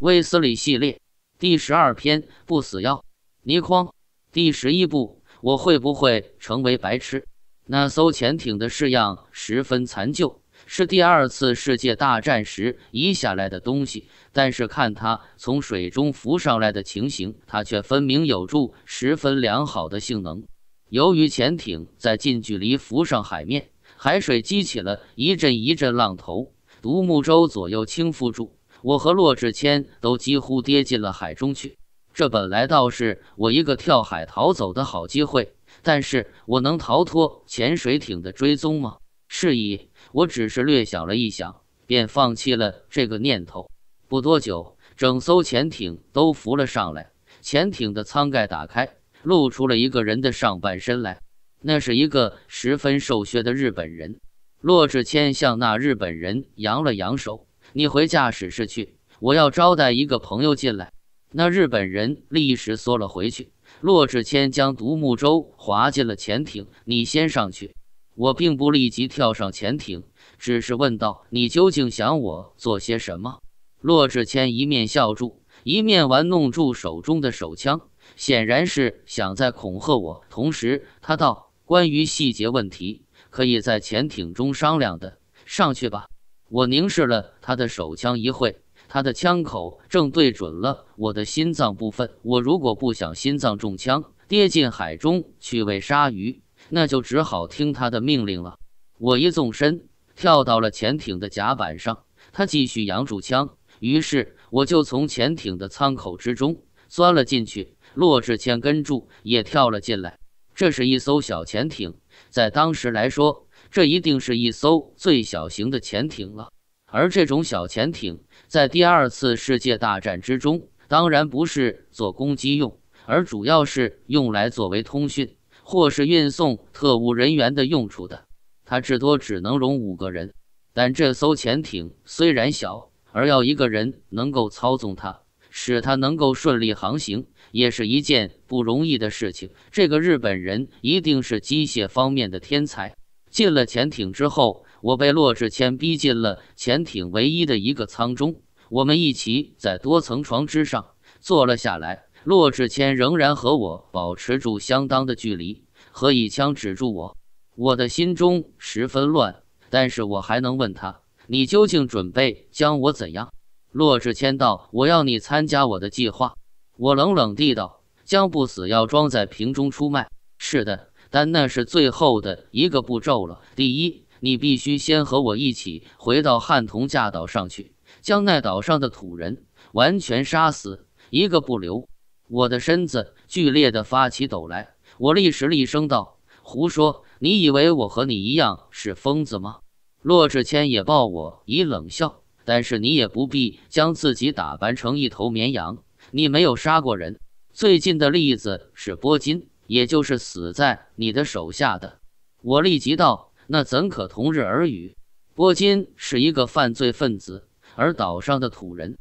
威斯理系列第十二篇《不死药》，倪匡第十一部。我会不会成为白痴？那艘潜艇的式样十分残旧，是第二次世界大战时移下来的东西。但是看它从水中浮上来的情形，它却分明有助十分良好的性能。由于潜艇在近距离浮上海面，海水激起了一阵一阵浪头，独木舟左右倾覆住。我和骆志谦都几乎跌进了海中去，这本来倒是我一个跳海逃走的好机会，但是我能逃脱潜水艇的追踪吗？是以，我只是略想了一想，便放弃了这个念头。不多久，整艘潜艇都浮了上来，潜艇的舱盖打开，露出了一个人的上半身来，那是一个十分瘦削的日本人。骆志谦向那日本人扬了扬手。你回驾驶室去，我要招待一个朋友进来。那日本人立时缩了回去。骆志谦将独木舟划进了潜艇，你先上去。我并不立即跳上潜艇，只是问道：“你究竟想我做些什么？”骆志谦一面笑住，一面玩弄住手中的手枪，显然是想在恐吓我。同时，他道：“关于细节问题，可以在潜艇中商量的。上去吧。”我凝视了他的手枪一会他的枪口正对准了我的心脏部分。我如果不想心脏中枪，跌进海中去喂鲨鱼，那就只好听他的命令了。我一纵身跳到了潜艇的甲板上，他继续扬住枪，于是我就从潜艇的舱口之中钻了进去。骆志谦跟住也跳了进来。这是一艘小潜艇，在当时来说。这一定是一艘最小型的潜艇了，而这种小潜艇在第二次世界大战之中，当然不是做攻击用，而主要是用来作为通讯或是运送特务人员的用处的。它至多只能容五个人，但这艘潜艇虽然小，而要一个人能够操纵它，使它能够顺利航行，也是一件不容易的事情。这个日本人一定是机械方面的天才。进了潜艇之后，我被骆志谦逼进了潜艇唯一的一个舱中。我们一起在多层床之上坐了下来。骆志谦仍然和我保持住相当的距离，和一枪指住我。我的心中十分乱，但是我还能问他：“你究竟准备将我怎样？”骆志谦道：“我要你参加我的计划。”我冷冷地道：“将不死药装在瓶中出卖。”是的。但那是最后的一个步骤了。第一，你必须先和我一起回到汉铜架岛上去，将那岛上的土人完全杀死，一个不留。我的身子剧烈的发起抖来，我立时厉声道：“胡说！你以为我和你一样是疯子吗？”骆志谦也抱我以冷笑。但是你也不必将自己打扮成一头绵羊。你没有杀过人，最近的例子是波金。也就是死在你的手下的，我立即道：“那怎可同日而语？”波金是一个犯罪分子，而岛上的土人，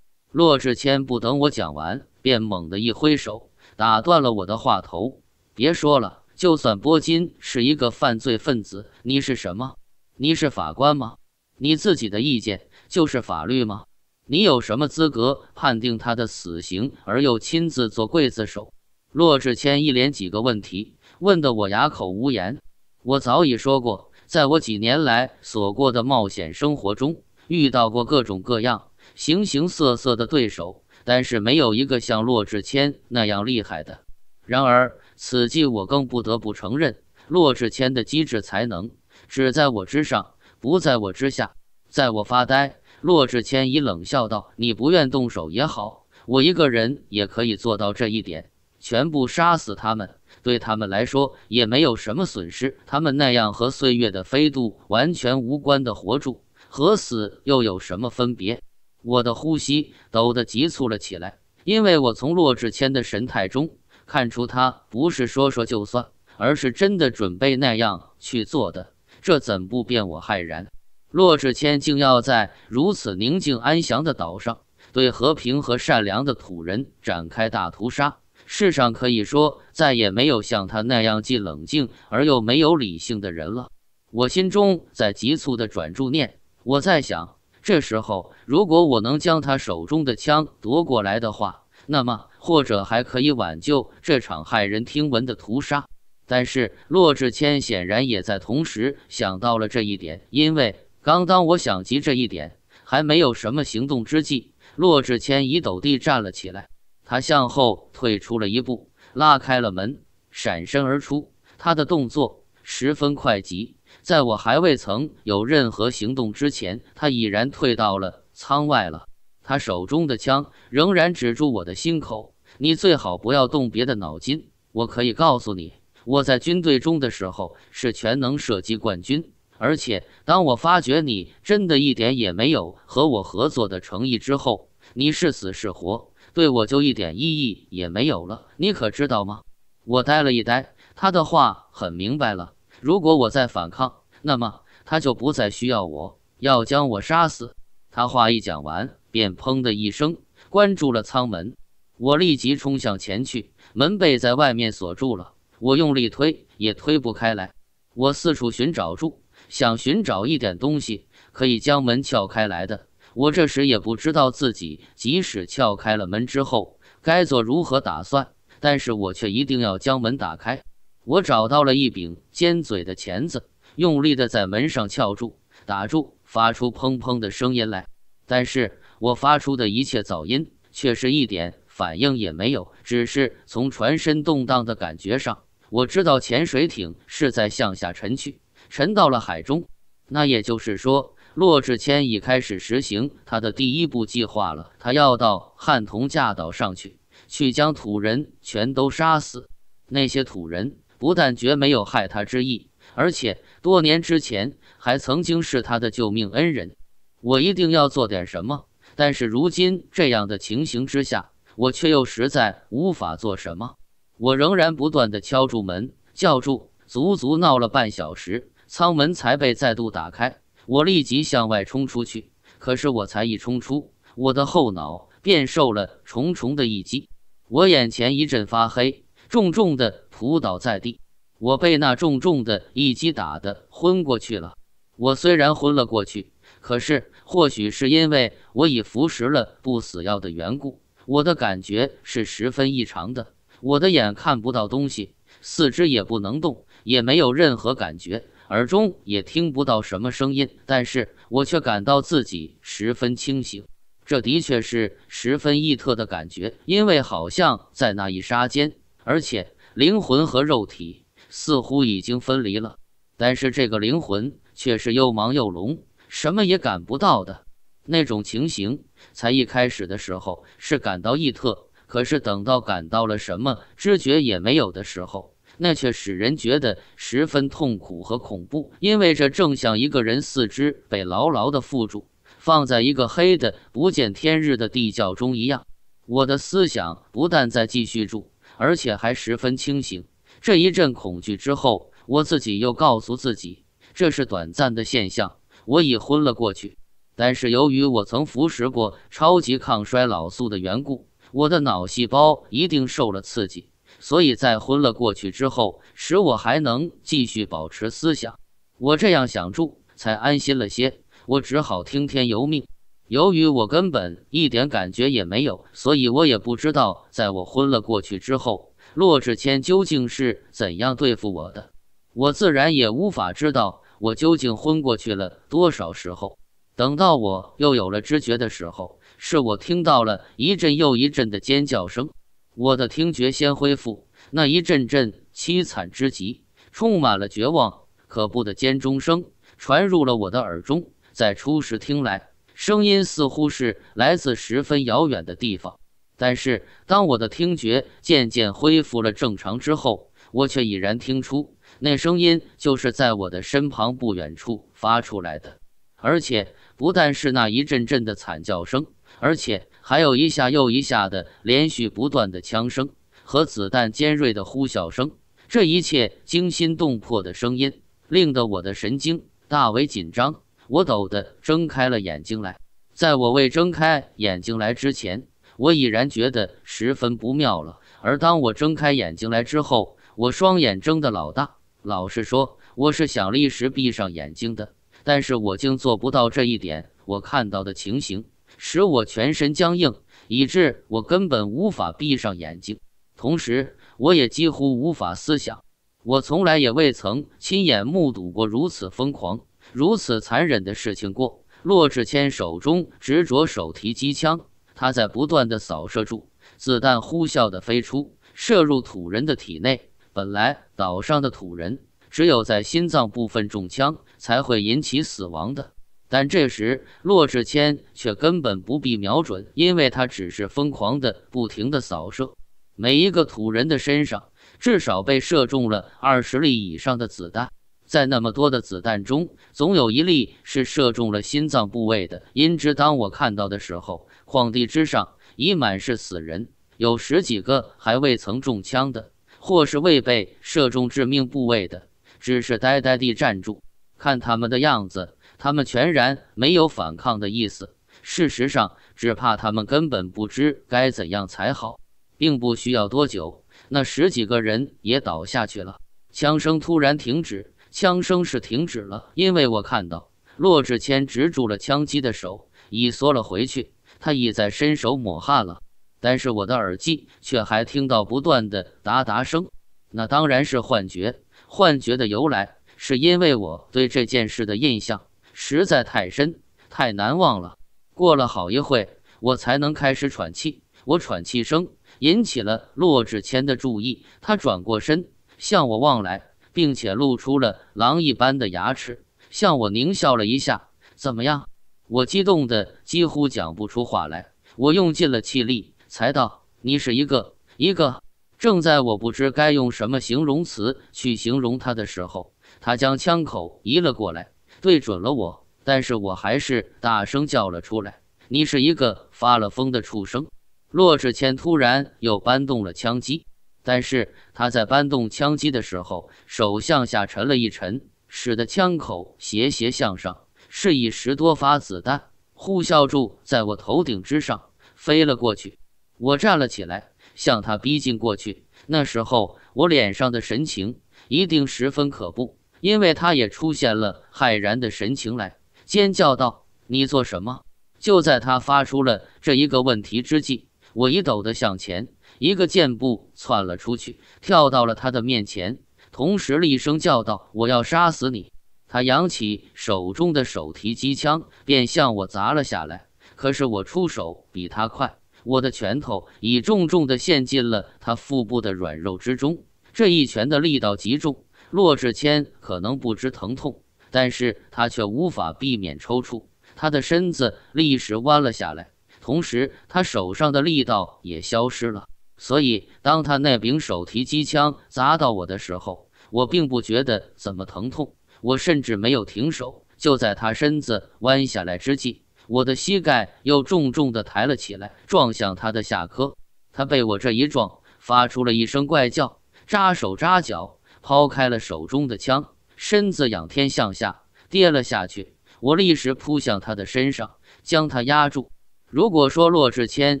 骆志谦不等我讲完，便猛地一挥手，打断了我的话头：“别说了！就算波金是一个犯罪分子，你是什么？你是法官吗？你自己的意见就是法律吗？你有什么资格判定他的死刑，而又亲自做刽子手？”骆志谦一连几个问题问得我哑口无言。我早已说过，在我几年来所过的冒险生活中，遇到过各种各样、形形色色的对手，但是没有一个像骆志谦那样厉害的。然而此计，我更不得不承认，骆志谦的机智才能只在我之上，不在我之下。在我发呆，骆志谦已冷笑道：“你不愿动手也好，我一个人也可以做到这一点。”全部杀死他们，对他们来说也没有什么损失。他们那样和岁月的飞度完全无关的活著，和死又有什么分别？我的呼吸抖得急促了起来，因为我从骆志谦的神态中看出，他不是说说就算，而是真的准备那样去做的。这怎不令我骇然？骆志谦竟要在如此宁静安详的岛上，对和平和善良的土人展开大屠杀！世上可以说再也没有像他那样既冷静而又没有理性的人了。我心中在急促的转注念，我在想，这时候如果我能将他手中的枪夺过来的话，那么或者还可以挽救这场骇人听闻的屠杀。但是骆志谦显然也在同时想到了这一点，因为刚当我想及这一点，还没有什么行动之际，骆志谦已抖地站了起来。他向后退出了一步，拉开了门，闪身而出。他的动作十分快急，在我还未曾有任何行动之前，他已然退到了舱外了。他手中的枪仍然指住我的心口。你最好不要动别的脑筋。我可以告诉你，我在军队中的时候是全能射击冠军。而且，当我发觉你真的一点也没有和我合作的诚意之后，你是死是活？对我就一点意义也没有了，你可知道吗？我呆了一呆，他的话很明白了。如果我再反抗，那么他就不再需要我，要将我杀死。他话一讲完，便砰的一声关住了舱门。我立即冲向前去，门被在外面锁住了。我用力推，也推不开来。我四处寻找住，想寻找一点东西可以将门撬开来的。我这时也不知道自己，即使撬开了门之后，该做如何打算。但是我却一定要将门打开。我找到了一柄尖嘴的钳子，用力地在门上撬住、打住，发出砰砰的声音来。但是我发出的一切噪音，却是一点反应也没有。只是从船身动荡的感觉上，我知道潜水艇是在向下沉去，沉到了海中。那也就是说。骆志谦已开始实行他的第一步计划了。他要到汉同驾岛上去，去将土人全都杀死。那些土人不但绝没有害他之意，而且多年之前还曾经是他的救命恩人。我一定要做点什么，但是如今这样的情形之下，我却又实在无法做什么。我仍然不断的敲住门，叫住，足足闹了半小时，舱门才被再度打开。我立即向外冲出去，可是我才一冲出，我的后脑便受了重重的一击，我眼前一阵发黑，重重的扑倒在地。我被那重重的一击打得昏过去了。我虽然昏了过去，可是或许是因为我已服食了不死药的缘故，我的感觉是十分异常的。我的眼看不到东西，四肢也不能动，也没有任何感觉。耳中也听不到什么声音，但是我却感到自己十分清醒。这的确是十分异特的感觉，因为好像在那一刹间，而且灵魂和肉体似乎已经分离了。但是这个灵魂却是又盲又聋，什么也感不到的那种情形。才一开始的时候是感到异特，可是等到感到了什么知觉也没有的时候。那却使人觉得十分痛苦和恐怖，因为这正像一个人四肢被牢牢的缚住，放在一个黑的不见天日的地窖中一样。我的思想不但在继续住，而且还十分清醒。这一阵恐惧之后，我自己又告诉自己，这是短暂的现象。我已昏了过去，但是由于我曾服食过超级抗衰老素的缘故，我的脑细胞一定受了刺激。所以在昏了过去之后，使我还能继续保持思想。我这样想住，才安心了些。我只好听天由命。由于我根本一点感觉也没有，所以我也不知道，在我昏了过去之后，骆志谦究竟是怎样对付我的。我自然也无法知道，我究竟昏过去了多少时候。等到我又有了知觉的时候，是我听到了一阵又一阵的尖叫声。我的听觉先恢复，那一阵阵凄惨之极、充满了绝望、可怖的尖钟声传入了我的耳中。在初时听来，声音似乎是来自十分遥远的地方；但是当我的听觉渐渐恢复了正常之后，我却已然听出，那声音就是在我的身旁不远处发出来的，而且不但是那一阵阵的惨叫声，而且。还有一下又一下的连续不断的枪声和子弹尖锐的呼啸声，这一切惊心动魄的声音，令得我的神经大为紧张。我抖地睁开了眼睛来，在我未睁开眼睛来之前，我已然觉得十分不妙了。而当我睁开眼睛来之后，我双眼睁得老大。老实说，我是想一时闭上眼睛的，但是我竟做不到这一点。我看到的情形。使我全身僵硬，以致我根本无法闭上眼睛，同时我也几乎无法思想。我从来也未曾亲眼目睹过如此疯狂、如此残忍的事情过。骆志谦手中执着手提机枪，他在不断的扫射住，子弹呼啸的飞出，射入土人的体内。本来岛上的土人只有在心脏部分中枪才会引起死亡的。但这时，骆志谦却根本不必瞄准，因为他只是疯狂地不停地扫射。每一个土人的身上，至少被射中了二十粒以上的子弹。在那么多的子弹中，总有一粒是射中了心脏部位的。因之，当我看到的时候，旷地之上已满是死人。有十几个还未曾中枪的，或是未被射中致命部位的，只是呆呆地站住，看他们的样子。他们全然没有反抗的意思，事实上，只怕他们根本不知该怎样才好，并不需要多久，那十几个人也倒下去了。枪声突然停止，枪声是停止了，因为我看到骆志谦执住了枪机的手已缩了回去，他已在伸手抹汗了。但是我的耳机却还听到不断的哒哒声，那当然是幻觉。幻觉的由来是因为我对这件事的印象。实在太深，太难忘了。过了好一会，我才能开始喘气。我喘气声引起了洛志谦的注意，他转过身向我望来，并且露出了狼一般的牙齿，向我狞笑了一下。怎么样？我激动的几乎讲不出话来。我用尽了气力才道：“你是一个一个正在我不知该用什么形容词去形容他的时候，他将枪口移了过来。”对准了我，但是我还是大声叫了出来：“你是一个发了疯的畜生！”骆志谦突然又扳动了枪机，但是他在扳动枪机的时候，手向下沉了一沉，使得枪口斜斜向上，是以十多发子弹呼啸住在我头顶之上飞了过去。我站了起来，向他逼近过去。那时候我脸上的神情一定十分可怖。因为他也出现了骇然的神情，来尖叫道：“你做什么？”就在他发出了这一个问题之际，我一抖的向前一个箭步窜了出去，跳到了他的面前，同时厉声叫道：“我要杀死你！”他扬起手中的手提机枪，便向我砸了下来。可是我出手比他快，我的拳头已重重的陷进了他腹部的软肉之中。这一拳的力道极重。骆志谦可能不知疼痛，但是他却无法避免抽搐。他的身子立时弯了下来，同时他手上的力道也消失了。所以，当他那柄手提机枪砸到我的时候，我并不觉得怎么疼痛。我甚至没有停手，就在他身子弯下来之际，我的膝盖又重重地抬了起来，撞向他的下颌。他被我这一撞，发出了一声怪叫，扎手扎脚。抛开了手中的枪，身子仰天向下跌了下去。我立时扑向他的身上，将他压住。如果说骆志谦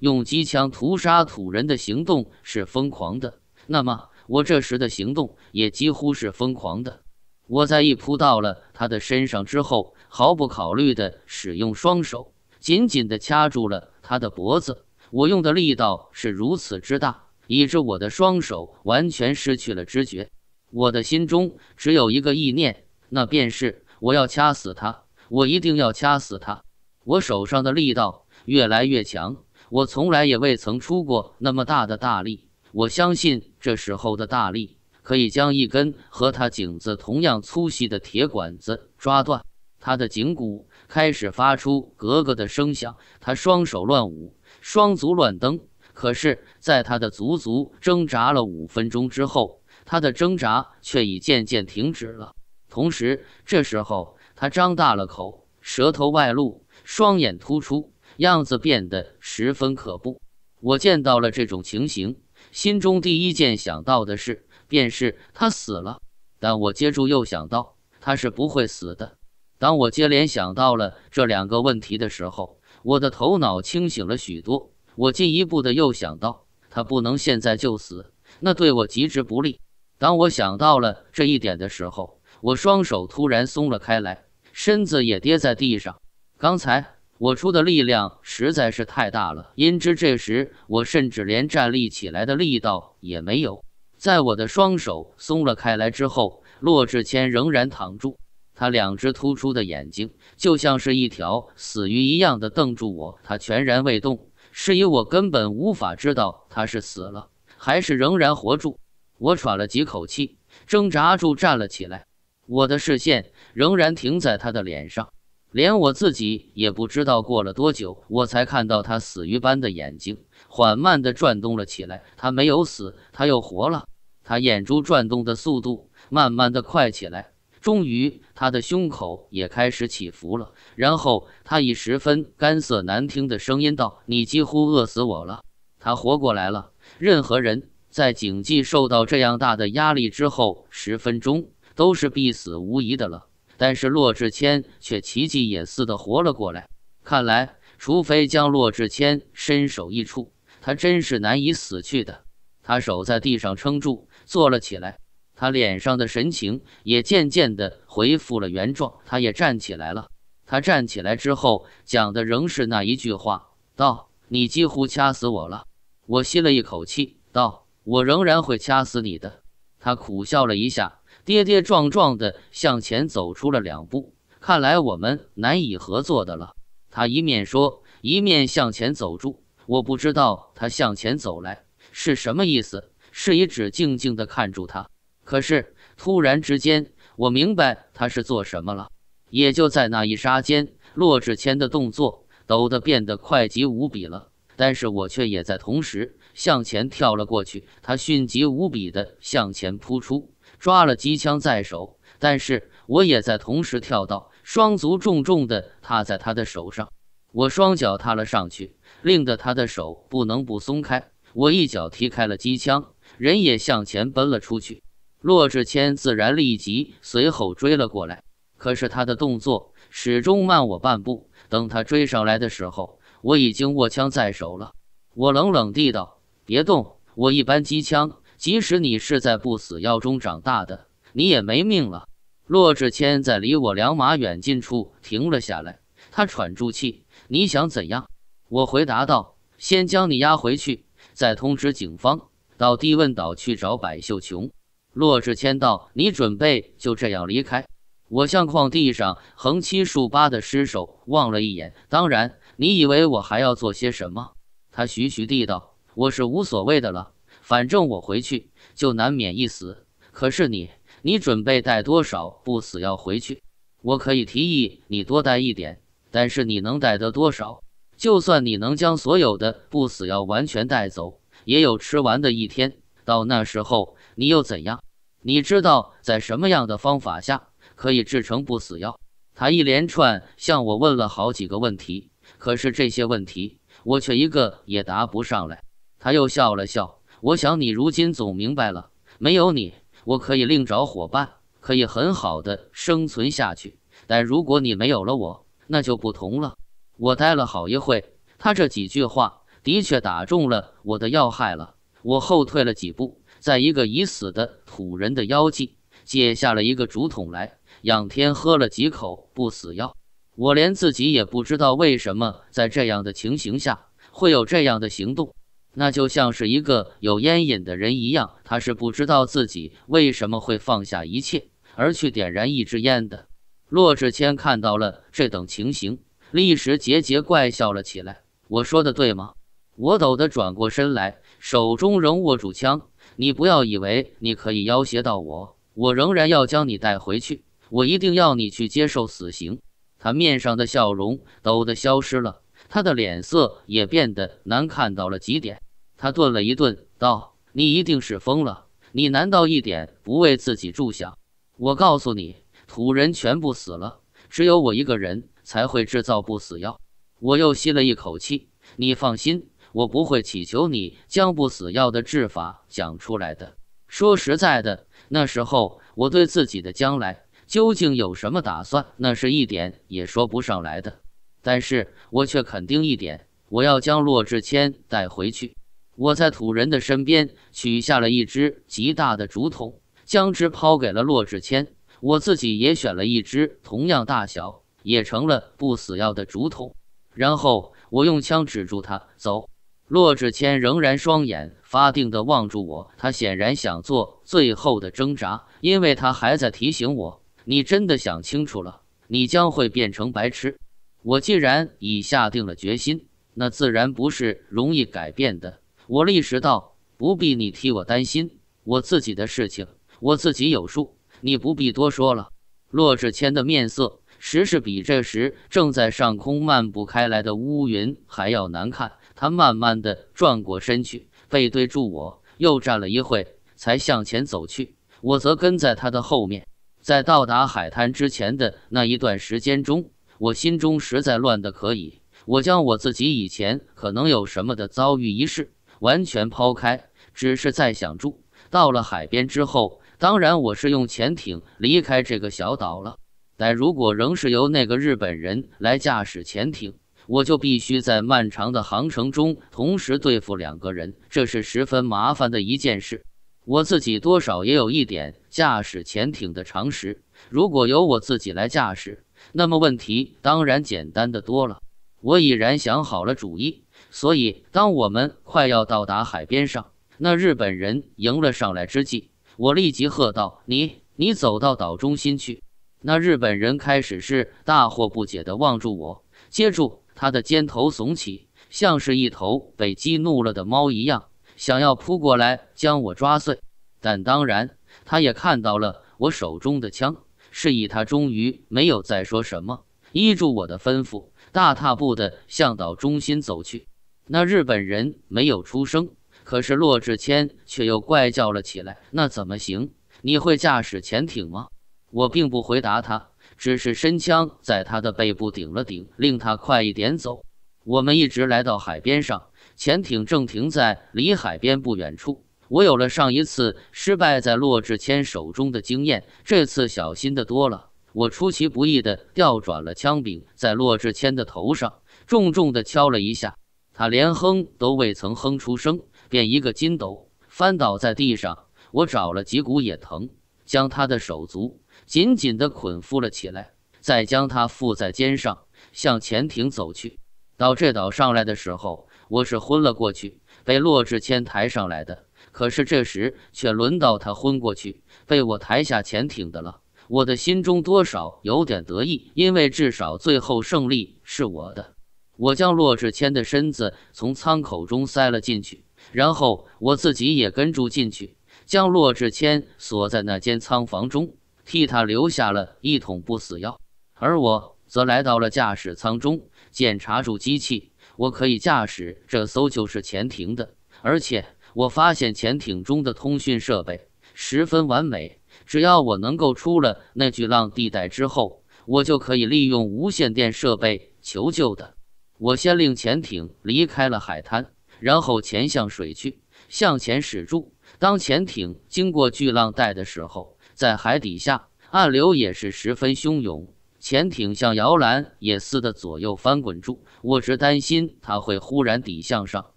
用机枪屠杀土人的行动是疯狂的，那么我这时的行动也几乎是疯狂的。我在一扑到了他的身上之后，毫不考虑的使用双手紧紧地掐住了他的脖子。我用的力道是如此之大，以致我的双手完全失去了知觉。我的心中只有一个意念，那便是我要掐死他，我一定要掐死他。我手上的力道越来越强，我从来也未曾出过那么大的大力。我相信这时候的大力可以将一根和他颈子同样粗细的铁管子抓断。他的颈骨开始发出咯咯的声响，他双手乱舞，双足乱蹬。可是，在他的足足挣扎了五分钟之后。他的挣扎却已渐渐停止了。同时，这时候他张大了口，舌头外露，双眼突出，样子变得十分可怖。我见到了这种情形，心中第一件想到的事便是他死了。但我接住又想到他是不会死的。当我接连想到了这两个问题的时候，我的头脑清醒了许多。我进一步的又想到，他不能现在就死，那对我极之不利。当我想到了这一点的时候，我双手突然松了开来，身子也跌在地上。刚才我出的力量实在是太大了，因之这时我甚至连站立起来的力道也没有。在我的双手松了开来之后，骆志谦仍然躺住，他两只突出的眼睛就像是一条死鱼一样的瞪住我，他全然未动，是以我根本无法知道他是死了还是仍然活住。我喘了几口气，挣扎住站了起来。我的视线仍然停在他的脸上，连我自己也不知道过了多久，我才看到他死鱼般的眼睛缓慢地转动了起来。他没有死，他又活了。他眼珠转动的速度慢慢地快起来，终于他的胸口也开始起伏了。然后他以十分干涩难听的声音道：“你几乎饿死我了。”他活过来了。任何人。在景记受到这样大的压力之后，十分钟都是必死无疑的了。但是骆志谦却奇迹也似的活了过来。看来，除非将骆志谦身首异处，他真是难以死去的。他手在地上撑住，坐了起来。他脸上的神情也渐渐的恢复了原状。他也站起来了。他站起来之后，讲的仍是那一句话：“道你几乎掐死我了。”我吸了一口气，道。我仍然会掐死你的。”他苦笑了一下，跌跌撞撞地向前走出了两步。看来我们难以合作的了。他一面说，一面向前走住。我不知道他向前走来是什么意思，是以只静静的看住他。可是突然之间，我明白他是做什么了。也就在那一刹间，落纸前的动作抖得变得快急无比了。但是我却也在同时。向前跳了过去，他迅疾无比地向前扑出，抓了机枪在手。但是我也在同时跳到，双足重重地踏在他的手上。我双脚踏了上去，令得他的手不能不松开。我一脚踢开了机枪，人也向前奔了出去。骆志谦自然立即随后追了过来，可是他的动作始终慢我半步。等他追上来的时候，我已经握枪在手了。我冷冷地道。别动！我一般机枪，即使你是在不死药中长大的，你也没命了。骆志谦在离我两码远近处停了下来，他喘住气。你想怎样？我回答道：“先将你押回去，再通知警方到地问岛去找百秀琼。”骆志谦道：“你准备就这样离开？”我向矿地上横七竖八的尸首望了一眼。当然，你以为我还要做些什么？他徐徐地道。我是无所谓的了，反正我回去就难免一死。可是你，你准备带多少不死药回去？我可以提议你多带一点，但是你能带得多少？就算你能将所有的不死药完全带走，也有吃完的一天。到那时候，你又怎样？你知道在什么样的方法下可以制成不死药？他一连串向我问了好几个问题，可是这些问题我却一个也答不上来。他又笑了笑，我想你如今总明白了。没有你，我可以另找伙伴，可以很好的生存下去。但如果你没有了我，那就不同了。我待了好一会，他这几句话的确打中了我的要害了。我后退了几步，在一个已死的土人的腰际解下了一个竹筒来，仰天喝了几口不死药。我连自己也不知道为什么在这样的情形下会有这样的行动。那就像是一个有烟瘾的人一样，他是不知道自己为什么会放下一切而去点燃一支烟的。骆志谦看到了这等情形，立时桀桀怪笑了起来。我说的对吗？我抖的转过身来，手中仍握住枪。你不要以为你可以要挟到我，我仍然要将你带回去。我一定要你去接受死刑。他面上的笑容抖的消失了，他的脸色也变得难看到了极点。他顿了一顿，道：“你一定是疯了！你难道一点不为自己着想？我告诉你，土人全部死了，只有我一个人才会制造不死药。”我又吸了一口气，你放心，我不会乞求你将不死药的制法讲出来的。说实在的，那时候我对自己的将来究竟有什么打算，那是一点也说不上来的。但是我却肯定一点，我要将骆志谦带回去。我在土人的身边取下了一只极大的竹筒，将之抛给了骆志谦。我自己也选了一只同样大小、也成了不死药的竹筒。然后我用枪指住他走。骆志谦仍然双眼发定地望住我，他显然想做最后的挣扎，因为他还在提醒我：“你真的想清楚了？你将会变成白痴。”我既然已下定了决心，那自然不是容易改变的。我意识到不必你替我担心，我自己的事情我自己有数，你不必多说了。骆志谦的面色实是比这时正在上空漫步开来的乌云还要难看。他慢慢的转过身去，背对住我，又站了一会，才向前走去。我则跟在他的后面，在到达海滩之前的那一段时间中，我心中实在乱得可以。我将我自己以前可能有什么的遭遇一事。完全抛开，只是在想住到了海边之后。当然，我是用潜艇离开这个小岛了。但如果仍是由那个日本人来驾驶潜艇，我就必须在漫长的航程中同时对付两个人，这是十分麻烦的一件事。我自己多少也有一点驾驶潜艇的常识，如果由我自己来驾驶，那么问题当然简单的多了。我已然想好了主意。所以，当我们快要到达海边上，那日本人迎了上来之际，我立即喝道：“你，你走到岛中心去！”那日本人开始是大惑不解地望住我，接住他的肩头耸起，像是一头被激怒了的猫一样，想要扑过来将我抓碎。但当然，他也看到了我手中的枪，示意他终于没有再说什么，依住我的吩咐，大踏步地向岛中心走去。那日本人没有出声，可是骆志谦却又怪叫了起来。那怎么行？你会驾驶潜艇吗？我并不回答他，只是伸枪在他的背部顶了顶，令他快一点走。我们一直来到海边上，潜艇正停在离海边不远处。我有了上一次失败在骆志谦手中的经验，这次小心的多了。我出其不意的调转了枪柄，在骆志谦的头上重重的敲了一下。他连哼都未曾哼出声，便一个筋斗翻倒在地上。我找了几股野藤，将他的手足紧紧地捆缚了起来，再将他附在肩上，向潜艇走去。到这岛上来的时候，我是昏了过去，被骆志谦抬上来的。可是这时却轮到他昏过去，被我抬下潜艇的了。我的心中多少有点得意，因为至少最后胜利是我的。我将骆志谦的身子从舱口中塞了进去，然后我自己也跟住进去，将骆志谦锁在那间仓房中，替他留下了一桶不死药，而我则来到了驾驶舱中检查住机器。我可以驾驶这艘就是潜艇的，而且我发现潜艇中的通讯设备十分完美。只要我能够出了那巨浪地带之后，我就可以利用无线电设备求救的。我先令潜艇离开了海滩，然后潜向水去，向前驶住。当潜艇经过巨浪带的时候，在海底下暗流也是十分汹涌，潜艇像摇篮也似的左右翻滚住。我只担心它会忽然底向上，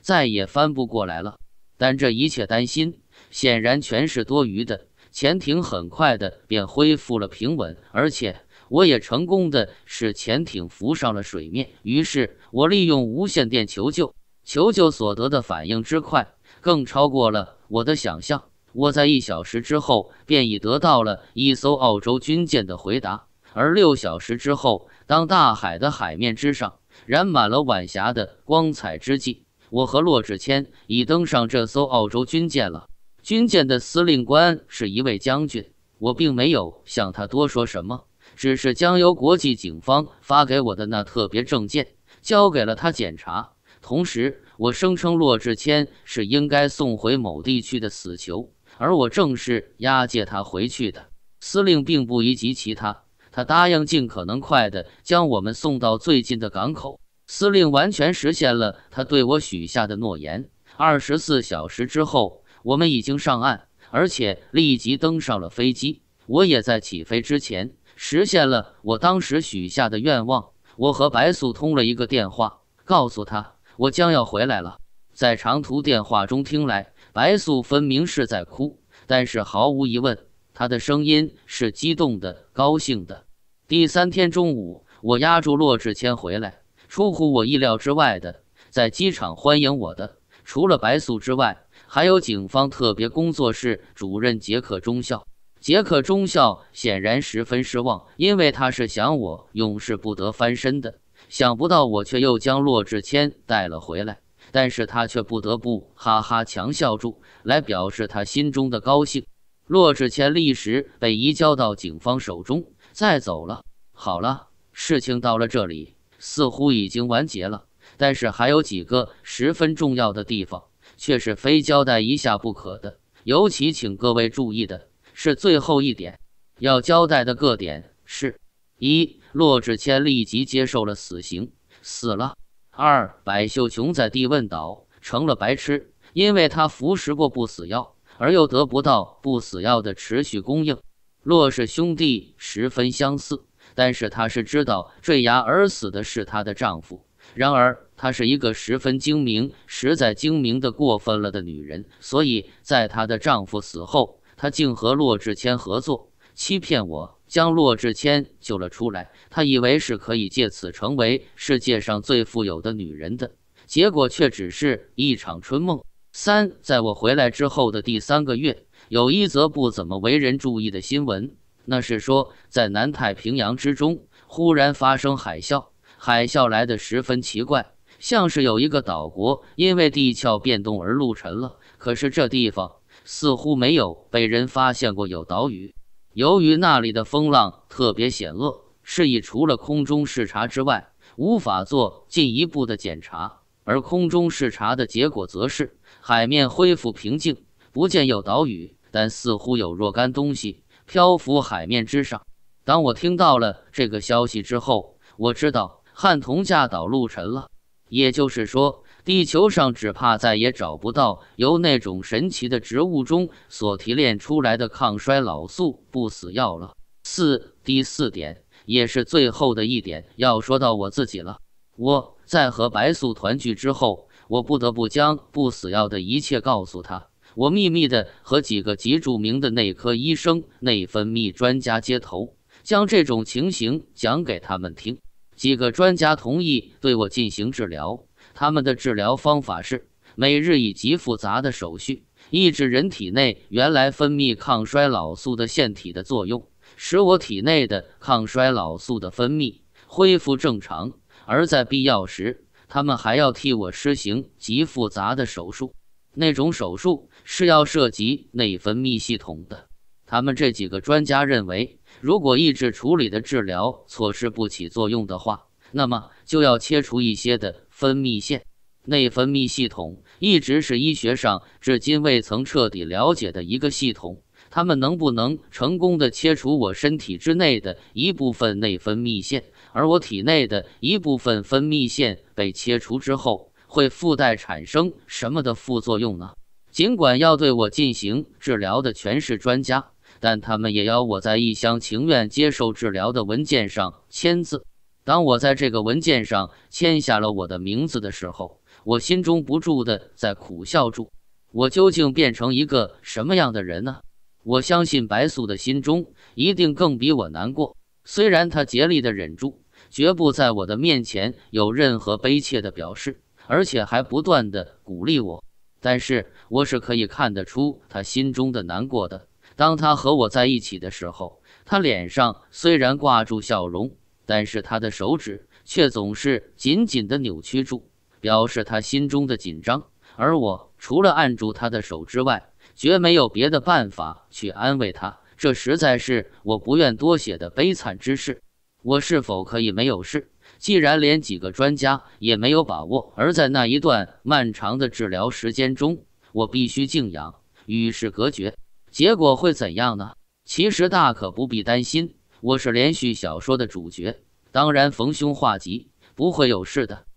再也翻不过来了。但这一切担心显然全是多余的。潜艇很快的便恢复了平稳，而且。我也成功的使潜艇浮上了水面，于是我利用无线电求救。求救所得的反应之快，更超过了我的想象。我在一小时之后便已得到了一艘澳洲军舰的回答，而六小时之后，当大海的海面之上染满了晚霞的光彩之际，我和骆志谦已登上这艘澳洲军舰了。军舰的司令官是一位将军，我并没有向他多说什么。只是将由国际警方发给我的那特别证件交给了他检查，同时我声称骆志谦是应该送回某地区的死囚，而我正是押解他回去的。司令并不疑及其他，他答应尽可能快的将我们送到最近的港口。司令完全实现了他对我许下的诺言。二十四小时之后，我们已经上岸，而且立即登上了飞机。我也在起飞之前。实现了我当时许下的愿望。我和白素通了一个电话，告诉他我将要回来了。在长途电话中听来，白素分明是在哭，但是毫无疑问，她的声音是激动的、高兴的。第三天中午，我押住骆志谦回来，出乎我意料之外的，在机场欢迎我的，除了白素之外，还有警方特别工作室主任杰克中校。杰克中校显然十分失望，因为他是想我永世不得翻身的，想不到我却又将骆志谦带了回来。但是他却不得不哈哈强笑住，来表示他心中的高兴。骆志谦立时被移交到警方手中，再走了。好了，事情到了这里，似乎已经完结了。但是还有几个十分重要的地方，却是非交代一下不可的。尤其请各位注意的。是最后一点要交代的各点是：一、骆志谦立即接受了死刑，死了；二、百秀琼在地问岛成了白痴，因为他服食过不死药，而又得不到不死药的持续供应。骆氏兄弟十分相似，但是她是知道坠崖而死的是她的丈夫。然而，她是一个十分精明，实在精明的过分了的女人，所以在她的丈夫死后。他竟和骆志谦合作欺骗我，将骆志谦救了出来。他以为是可以借此成为世界上最富有的女人的，结果却只是一场春梦。三，在我回来之后的第三个月，有一则不怎么为人注意的新闻，那是说在南太平洋之中忽然发生海啸，海啸来得十分奇怪，像是有一个岛国因为地壳变动而陆沉了。可是这地方。似乎没有被人发现过有岛屿，由于那里的风浪特别险恶，是以除了空中视察之外，无法做进一步的检查。而空中视察的结果则是海面恢复平静，不见有岛屿，但似乎有若干东西漂浮海面之上。当我听到了这个消息之后，我知道汉同驾岛陆沉了，也就是说。地球上只怕再也找不到由那种神奇的植物中所提炼出来的抗衰老素不死药了。四，第四点也是最后的一点，要说到我自己了。我在和白素团聚之后，我不得不将不死药的一切告诉他。我秘密地和几个极著名的内科医生、内分泌专家接头，将这种情形讲给他们听。几个专家同意对我进行治疗。他们的治疗方法是每日以极复杂的手续抑制人体内原来分泌抗衰老素的腺体的作用，使我体内的抗衰老素的分泌恢复正常。而在必要时，他们还要替我施行极复杂的手术，那种手术是要涉及内分泌系统的。他们这几个专家认为，如果抑制处理的治疗措施不起作用的话，那么就要切除一些的。分泌腺，内分泌系统一直是医学上至今未曾彻底了解的一个系统。他们能不能成功的切除我身体之内的一部分内分泌腺？而我体内的一部分分泌腺被切除之后，会附带产生什么的副作用呢？尽管要对我进行治疗的全是专家，但他们也要我在一厢情愿接受治疗的文件上签字。当我在这个文件上签下了我的名字的时候，我心中不住的在苦笑。住，我究竟变成一个什么样的人呢？我相信白素的心中一定更比我难过。虽然他竭力的忍住，绝不在我的面前有任何悲切的表示，而且还不断的鼓励我。但是我是可以看得出他心中的难过的。当他和我在一起的时候，他脸上虽然挂住笑容。但是他的手指却总是紧紧的扭曲住，表示他心中的紧张。而我除了按住他的手之外，绝没有别的办法去安慰他。这实在是我不愿多写的悲惨之事。我是否可以没有事？既然连几个专家也没有把握，而在那一段漫长的治疗时间中，我必须静养，与世隔绝，结果会怎样呢？其实大可不必担心。我是连续小说的主角，当然逢凶化吉，不会有事的。